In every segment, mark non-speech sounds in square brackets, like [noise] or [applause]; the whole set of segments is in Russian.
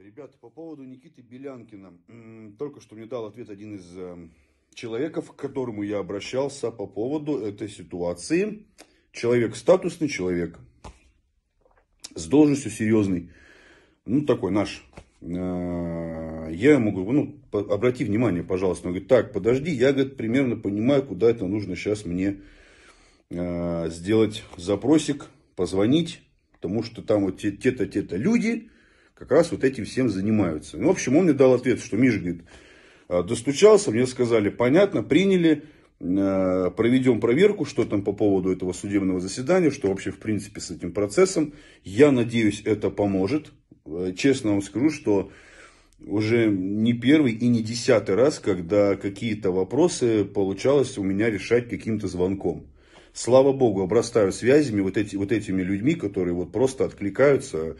Ребята, по поводу Никиты Белянкина. Только что мне дал ответ один из эм, человеков, к которому я обращался по поводу этой ситуации. Человек статусный, человек с должностью серьезный. Ну, такой наш. Э, я ему говорю, ну, обрати внимание, пожалуйста. Он говорит, так, подожди, я, говорит, примерно понимаю, куда это нужно сейчас мне э, сделать запросик, позвонить, потому что там вот те-то, те-то люди, как раз вот этим всем занимаются. Ну, в общем, он мне дал ответ, что Миша, говорит, «А, достучался, мне сказали, понятно, приняли, э, проведем проверку, что там по поводу этого судебного заседания, что вообще в принципе с этим процессом. Я надеюсь, это поможет. Э, честно вам скажу, что уже не первый и не десятый раз, когда какие-то вопросы получалось у меня решать каким-то звонком. Слава богу, обрастаю связями вот, эти, вот этими людьми, которые вот просто откликаются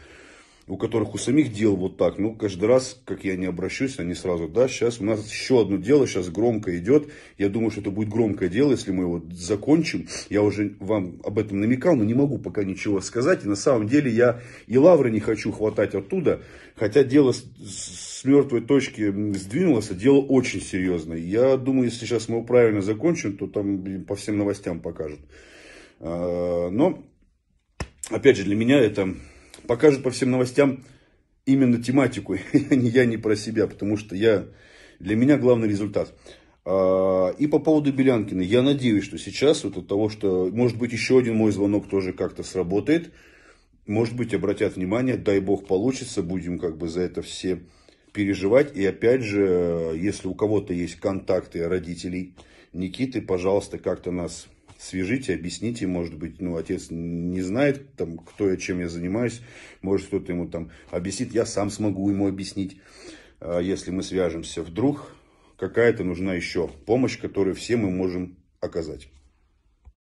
у которых у самих дел вот так, ну, каждый раз, как я не обращусь, они сразу, да, сейчас у нас еще одно дело, сейчас громко идет, я думаю, что это будет громкое дело, если мы его закончим, я уже вам об этом намекал, но не могу пока ничего сказать, и на самом деле я и лавры не хочу хватать оттуда, хотя дело с, с мертвой точки сдвинулось, а дело очень серьезное, я думаю, если сейчас мы его правильно закончим, то там по всем новостям покажут, а, но, опять же, для меня это покажут по всем новостям именно тематику. [laughs] А я не про себя, потому что я, для меня главный результат. А, и по поводу Белянкина. Я надеюсь, что сейчас вот от того, что, может быть, еще один мой звонок тоже как-то сработает. Может быть, обратят внимание, дай бог получится, будем как бы за это все переживать. И опять же, если у кого-то есть контакты родителей Никиты, пожалуйста, как-то нас свяжите, объясните, может быть, ну, отец не знает, там, кто я, чем я занимаюсь, может, кто-то ему там объяснит, я сам смогу ему объяснить, а, если мы свяжемся. Вдруг какая-то нужна еще помощь, которую все мы можем оказать.